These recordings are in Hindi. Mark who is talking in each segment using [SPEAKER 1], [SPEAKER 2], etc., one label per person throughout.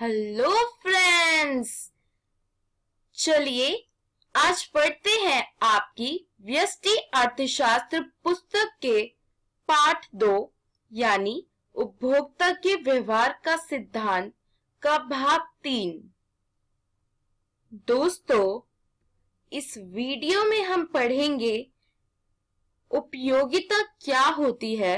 [SPEAKER 1] हेलो फ्रेंड्स चलिए आज पढ़ते हैं आपकी व्यस्टि अर्थशास्त्र पुस्तक के पाठ दो यानी उपभोक्ता के व्यवहार का सिद्धांत का भाग तीन दोस्तों इस वीडियो में हम पढ़ेंगे उपयोगिता क्या होती है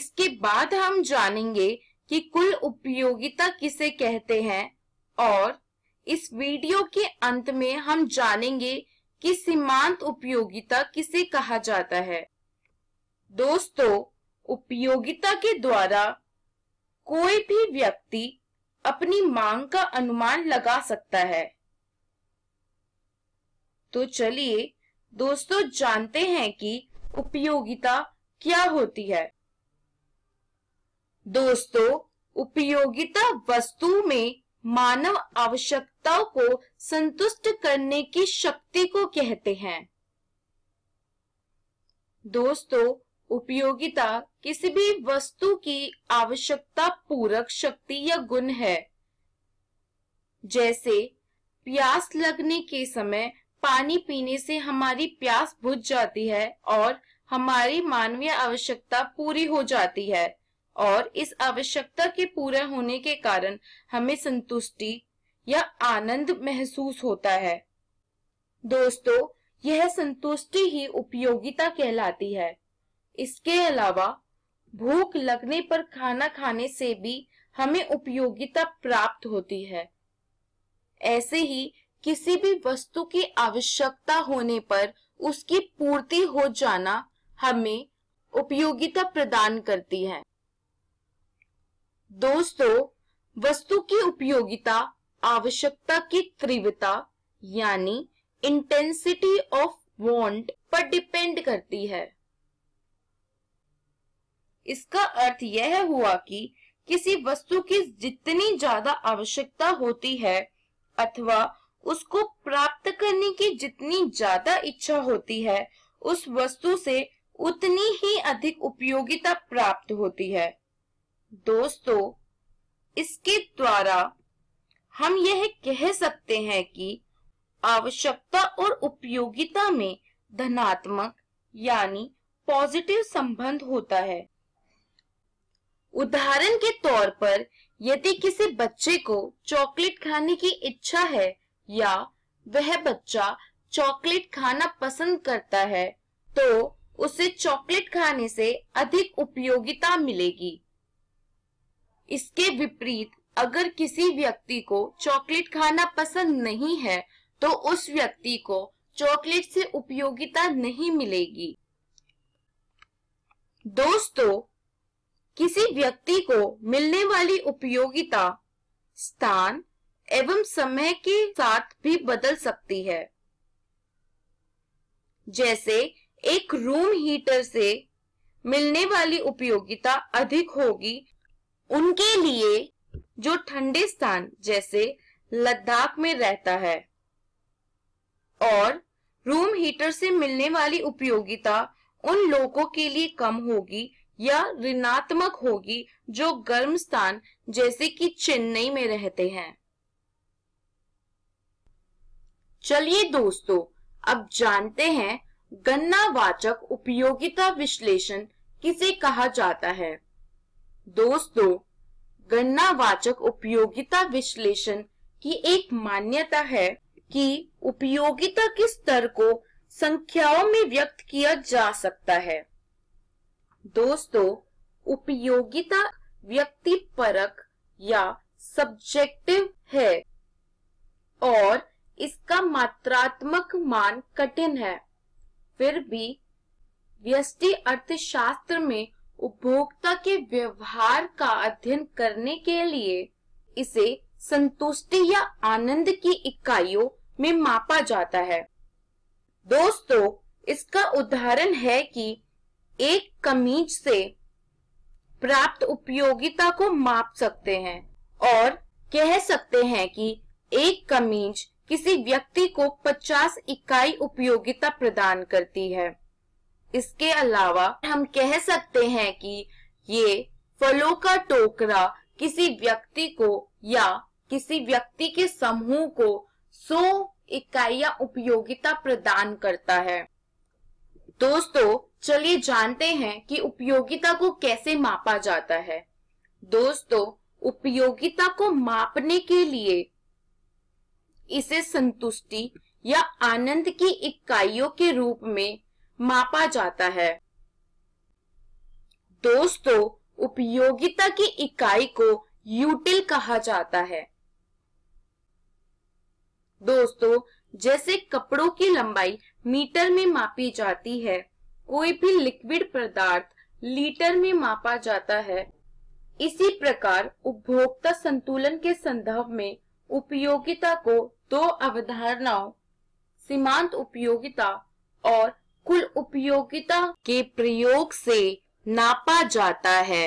[SPEAKER 1] इसके बाद हम जानेंगे कि कुल उपयोगिता किसे कहते हैं और इस वीडियो के अंत में हम जानेंगे कि सीमांत उपयोगिता किसे कहा जाता है दोस्तों उपयोगिता के द्वारा कोई भी व्यक्ति अपनी मांग का अनुमान लगा सकता है तो चलिए दोस्तों जानते हैं कि उपयोगिता क्या होती है दोस्तों उपयोगिता वस्तु में मानव आवश्यकताओं को संतुष्ट करने की शक्ति को कहते हैं दोस्तों उपयोगिता किसी भी वस्तु की आवश्यकता पूरक शक्ति या गुण है जैसे प्यास लगने के समय पानी पीने से हमारी प्यास बुझ जाती है और हमारी मानवीय आवश्यकता पूरी हो जाती है और इस आवश्यकता के पूरा होने के कारण हमें संतुष्टि या आनंद महसूस होता है दोस्तों यह संतुष्टि ही उपयोगिता कहलाती है इसके अलावा भूख लगने पर खाना खाने से भी हमें उपयोगिता प्राप्त होती है ऐसे ही किसी भी वस्तु की आवश्यकता होने पर उसकी पूर्ति हो जाना हमें उपयोगिता प्रदान करती है दोस्तों वस्तु की उपयोगिता आवश्यकता की तीव्रता यानी इंटेंसिटी ऑफ वॉन्ट पर डिपेंड करती है इसका अर्थ यह हुआ कि किसी वस्तु की जितनी ज्यादा आवश्यकता होती है अथवा उसको प्राप्त करने की जितनी ज्यादा इच्छा होती है उस वस्तु से उतनी ही अधिक उपयोगिता प्राप्त होती है दोस्तों इसके द्वारा हम यह कह सकते हैं कि आवश्यकता और उपयोगिता में धनात्मक यानी पॉजिटिव संबंध होता है उदाहरण के तौर पर यदि किसी बच्चे को चॉकलेट खाने की इच्छा है या वह बच्चा चॉकलेट खाना पसंद करता है तो उसे चॉकलेट खाने से अधिक उपयोगिता मिलेगी इसके विपरीत अगर किसी व्यक्ति को चॉकलेट खाना पसंद नहीं है तो उस व्यक्ति को चॉकलेट से उपयोगिता नहीं मिलेगी दोस्तों किसी व्यक्ति को मिलने वाली उपयोगिता स्थान एवं समय के साथ भी बदल सकती है जैसे एक रूम हीटर से मिलने वाली उपयोगिता अधिक होगी उनके लिए जो ठंडे स्थान जैसे लद्दाख में रहता है और रूम हीटर से मिलने वाली उपयोगिता उन लोगों के लिए कम होगी या ऋणात्मक होगी जो गर्म स्थान जैसे कि चेन्नई में रहते हैं चलिए दोस्तों अब जानते हैं गन्ना वाचक उपयोगिता विश्लेषण किसे कहा जाता है दोस्तों गणनावाचक उपयोगिता विश्लेषण की एक मान्यता है कि उपयोगिता के स्तर को संख्याओं में व्यक्त किया जा सकता है दोस्तों उपयोगिता व्यक्ति परक या सब्जेक्टिव है और इसका मात्रात्मक मान कठिन है फिर भी व्यस्टि अर्थशास्त्र में उपभोक्ता के व्यवहार का अध्ययन करने के लिए इसे संतुष्टि या आनंद की इकाइयों में मापा जाता है दोस्तों इसका उदाहरण है कि एक कमीज से प्राप्त उपयोगिता को माप सकते हैं और कह सकते हैं कि एक कमीज किसी व्यक्ति को 50 इकाई उपयोगिता प्रदान करती है इसके अलावा हम कह सकते हैं कि ये फलों का टोकरा किसी व्यक्ति को या किसी व्यक्ति के समूह को 100 इकाइया उपयोगिता प्रदान करता है दोस्तों चलिए जानते हैं कि उपयोगिता को कैसे मापा जाता है दोस्तों उपयोगिता को मापने के लिए इसे संतुष्टि या आनंद की इकाइयों के रूप में मापा जाता है दोस्तों उपयोगिता की इकाई को यूटिल कहा जाता है दोस्तों जैसे कपड़ों की लंबाई मीटर में मापी जाती है कोई भी लिक्विड पदार्थ लीटर में मापा जाता है इसी प्रकार उपभोक्ता संतुलन के संदर्भ में उपयोगिता को दो अवधारणाओं सीमांत उपयोगिता और कुल उपयोगिता के प्रयोग से नापा जाता है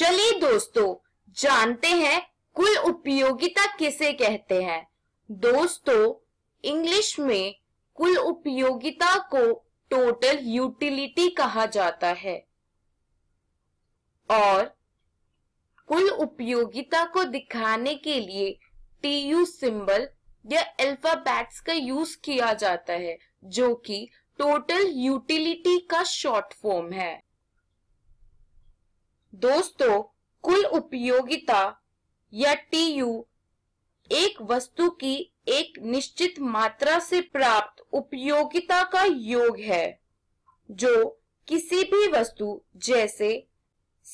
[SPEAKER 1] चलिए दोस्तों जानते हैं कुल उपयोगिता किसे कहते हैं दोस्तों इंग्लिश में कुल उपयोगिता को टोटल यूटिलिटी कहा जाता है और कुल उपयोगिता को दिखाने के लिए टी यू सिंबल या अल्फाबेट्स का यूज किया जाता है जो कि टोटल यूटिलिटी का शॉर्ट फॉर्म है दोस्तों कुल उपयोगिता या टी यू एक वस्तु की एक निश्चित मात्रा से प्राप्त उपयोगिता का योग है जो किसी भी वस्तु जैसे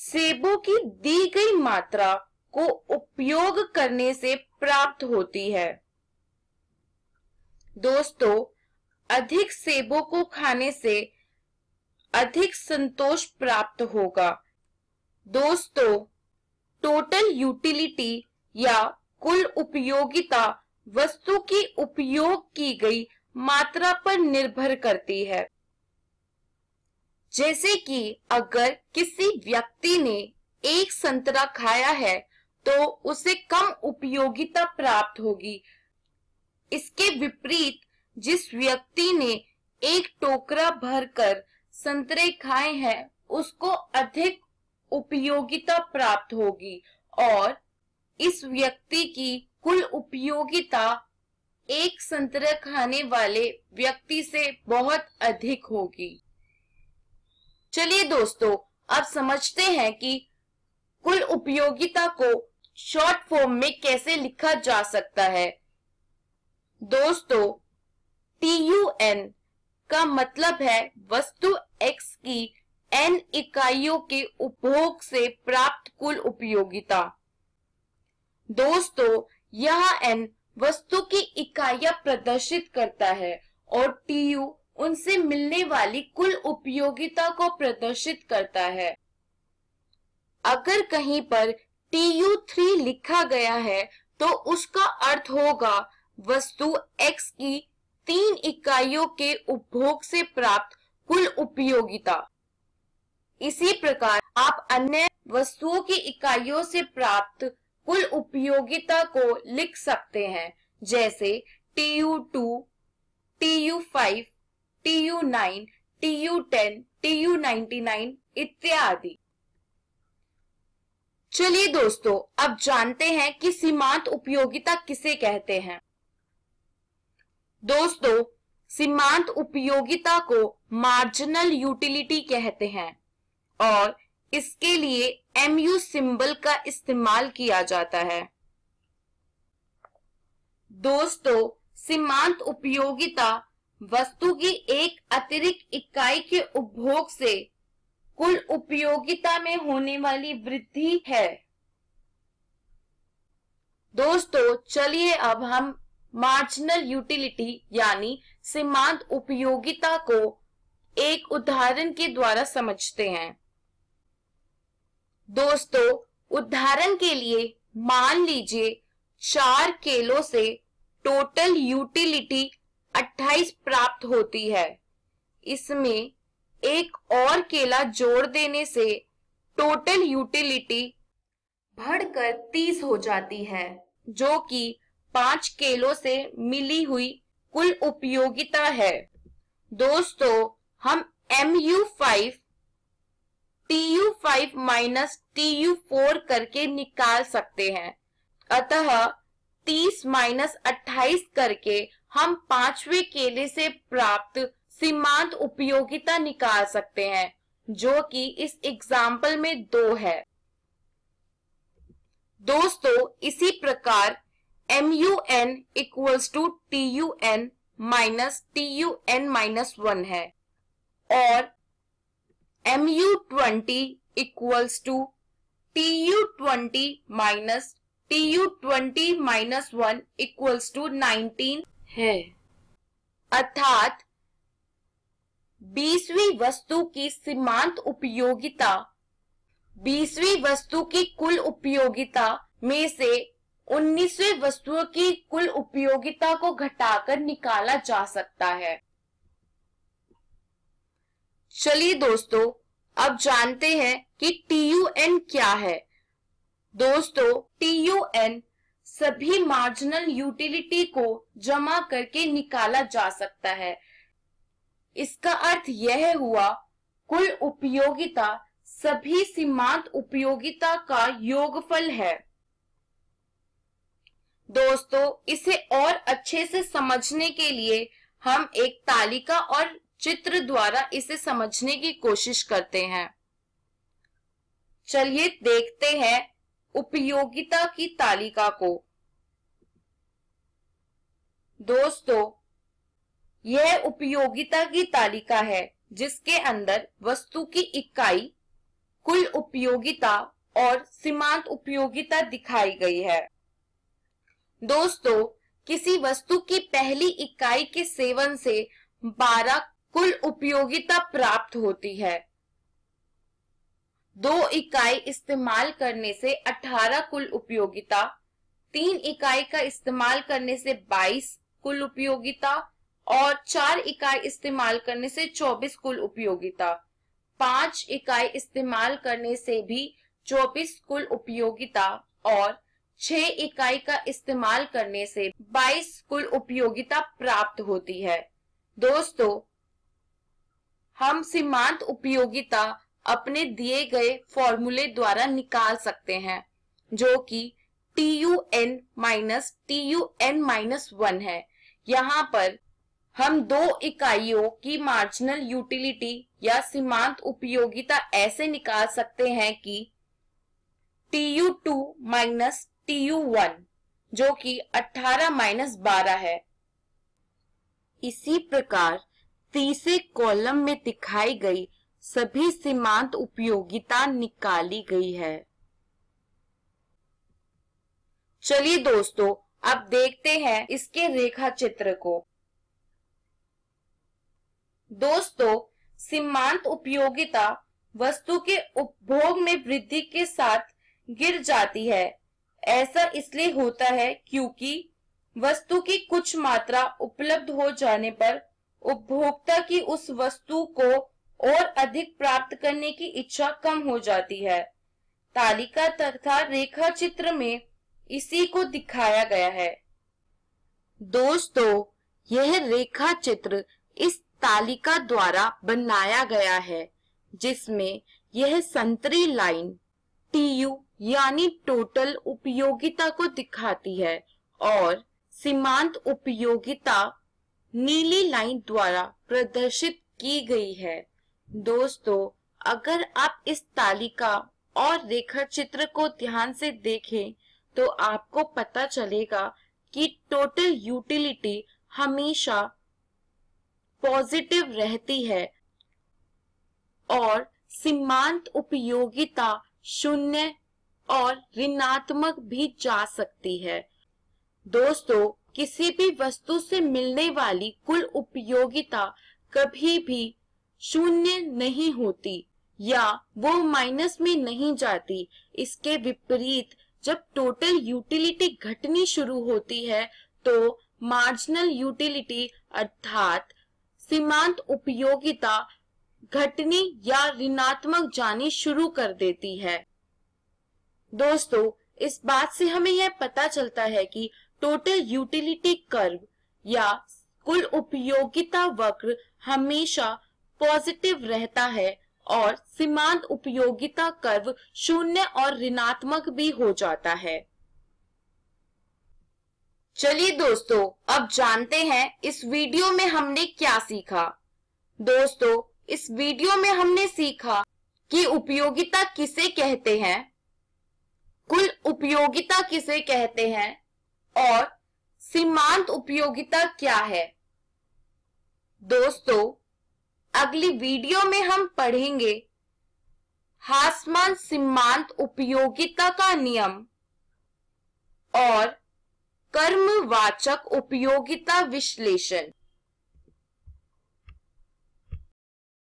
[SPEAKER 1] सेबों की दी गई मात्रा को उपयोग करने से प्राप्त होती है दोस्तों अधिक सेबों को खाने से अधिक संतोष प्राप्त होगा दोस्तों टोटल यूटिलिटी या कुल उपयोगिता वस्तु की उपयोग की गई मात्रा पर निर्भर करती है जैसे कि अगर किसी व्यक्ति ने एक संतरा खाया है तो उसे कम उपयोगिता प्राप्त होगी इसके विपरीत जिस व्यक्ति ने एक टोकरा भरकर संतरे खाए हैं उसको अधिक उपयोगिता प्राप्त होगी और इस व्यक्ति की कुल उपयोगिता एक संतरा खाने वाले व्यक्ति से बहुत अधिक होगी चलिए दोस्तों अब समझते हैं कि कुल उपयोगिता को शॉर्ट फॉर्म में कैसे लिखा जा सकता है दोस्तों टी यू एन का मतलब है वस्तु एक्स की एन इकाइयों के उपभोग से प्राप्त कुल उपयोगिता दोस्तों यह एन वस्तु की इकाइया प्रदर्शित करता है और टी यू उनसे मिलने वाली कुल उपयोगिता को प्रदर्शित करता है अगर कहीं पर TU3 थ्री लिखा गया है तो उसका अर्थ होगा वस्तु X की तीन इकाइयों के उपभोग से प्राप्त कुल उपयोगिता इसी प्रकार आप अन्य वस्तुओं की इकाइयों से प्राप्त कुल उपयोगिता को लिख सकते हैं जैसे TU2, TU5, T U nine T U ten T U ninety nine इत्यादि चलिए दोस्तों अब जानते हैं कि सीमांत उपयोगिता किसे कहते हैं दोस्तों सीमांत उपयोगिता को मार्जिनल यूटिलिटी कहते हैं और इसके लिए एम यू सिंबल का इस्तेमाल किया जाता है दोस्तों सीमांत उपयोगिता वस्तु की एक अतिरिक्त इकाई के उपभोग से कुल उपयोगिता में होने वाली वृद्धि है दोस्तों चलिए अब हम मार्जिनल यूटिलिटी यानी सीमांत उपयोगिता को एक उदाहरण के द्वारा समझते हैं दोस्तों उदाहरण के लिए मान लीजिए चार केलो से टोटल यूटिलिटी अट्ठाईस प्राप्त होती है इसमें एक और केला जोड़ देने से टोटल यूटिलिटी बढ़कर तीस हो जाती है जो कि पांच केलों से मिली हुई कुल उपयोगिता है दोस्तों हम M U five T U five minus T U four करके निकाल सकते हैं अतः तीस माइनस अट्ठाईस करके हम पांचवे केले से प्राप्त सीमांत उपयोगिता निकाल सकते हैं जो कि इस एग्जाम्पल में दो है दोस्तों इसी प्रकार M U N equals to T U N minus T U N minus one है और M U twenty equals to T U twenty minus T U twenty minus one equals to nineteen है अर्थात बीसवीं वस्तु की सीमांत उपयोगिता बीसवीं वस्तु की कुल उपयोगिता में से उन्नीसवी वस्तुओं की कुल उपयोगिता को घटाकर निकाला जा सकता है चलिए दोस्तों अब जानते हैं कि टी यू एन क्या है दोस्तों टी यू एन सभी मार्जिनल यूटिलिटी को जमा करके निकाला जा सकता है इसका अर्थ यह हुआ कुल उपयोगिता सभी सीमांत उपयोगिता का योगफल है दोस्तों इसे और अच्छे से समझने के लिए हम एक तालिका और चित्र द्वारा इसे समझने की कोशिश करते हैं चलिए देखते हैं उपयोगिता की तालिका को दोस्तों यह उपयोगिता की तालिका है जिसके अंदर वस्तु की इकाई कुल उपयोगिता और सीमांत उपयोगिता दिखाई गई है दोस्तों किसी वस्तु की पहली इकाई के सेवन से 12 कुल उपयोगिता प्राप्त होती है दो इकाई इस्तेमाल करने से 18 कुल उपयोगिता तीन इकाई का इस्तेमाल करने से बाईस कुल उपयोगिता और चार इकाई इस्तेमाल करने से चौबीस कुल उपयोगिता पांच इकाई इस्तेमाल करने से भी चौबीस कुल उपयोगिता और छह इकाई का इस्तेमाल करने से बाईस कुल उपयोगिता प्राप्त होती है दोस्तों हम सीमांत उपयोगिता अपने दिए गए फॉर्मूले द्वारा निकाल सकते हैं जो कि T U N minus T U N minus one है यहाँ पर हम दो इकाइयों की मार्जिनल यूटिलिटी या सीमांत उपयोगिता ऐसे निकाल सकते हैं कि T U two minus T U one जो कि 18 माइनस बारह है इसी प्रकार तीसरे कॉलम में दिखाई गई सभी सीमांत उपयोगिता निकाली गई है चलिए दोस्तों अब देखते हैं इसके रेखा चित्र को दोस्तों सीमांत उपयोगिता वस्तु के उपभोग में वृद्धि के साथ गिर जाती है ऐसा इसलिए होता है क्योंकि वस्तु की कुछ मात्रा उपलब्ध हो जाने पर उपभोक्ता की उस वस्तु को और अधिक प्राप्त करने की इच्छा कम हो जाती है तालिका तथा रेखा चित्र में इसी को दिखाया गया है दोस्तों यह रेखा चित्र इस तालिका द्वारा बनाया गया है जिसमें यह संतरी लाइन टीयू यानी टोटल उपयोगिता को दिखाती है और सीमांत उपयोगिता नीली लाइन द्वारा प्रदर्शित की गई है दोस्तों अगर आप इस तालिका और रेखा चित्र को ध्यान से देखें तो आपको पता चलेगा कि टोटल यूटिलिटी हमेशा पॉजिटिव रहती है और सीमांत उपयोगिता शून्य और ऋणात्मक भी जा सकती है दोस्तों किसी भी वस्तु से मिलने वाली कुल उपयोगिता कभी भी शून्य नहीं होती या वो माइनस में नहीं जाती इसके विपरीत जब टोटल यूटिलिटी घटनी शुरू होती है तो मार्जिनल यूटिलिटी अर्थात सीमांत उपयोगिता घटनी या ऋणात्मक जानी शुरू कर देती है दोस्तों इस बात से हमें यह पता चलता है कि टोटल यूटिलिटी कर्व या कुल उपयोगिता वक्र हमेशा पॉजिटिव रहता है और सीमांत उपयोगिता कर्व शून्य और ऋणात्मक भी हो जाता है चलिए दोस्तों अब जानते हैं इस वीडियो में हमने क्या सीखा दोस्तों इस वीडियो में हमने सीखा कि उपयोगिता किसे कहते हैं कुल उपयोगिता किसे कहते हैं और सीमांत उपयोगिता क्या है दोस्तों अगली वीडियो में हम पढ़ेंगे हासमान सीमांत उपयोगिता का नियम और कर्मवाचक उपयोगिता विश्लेषण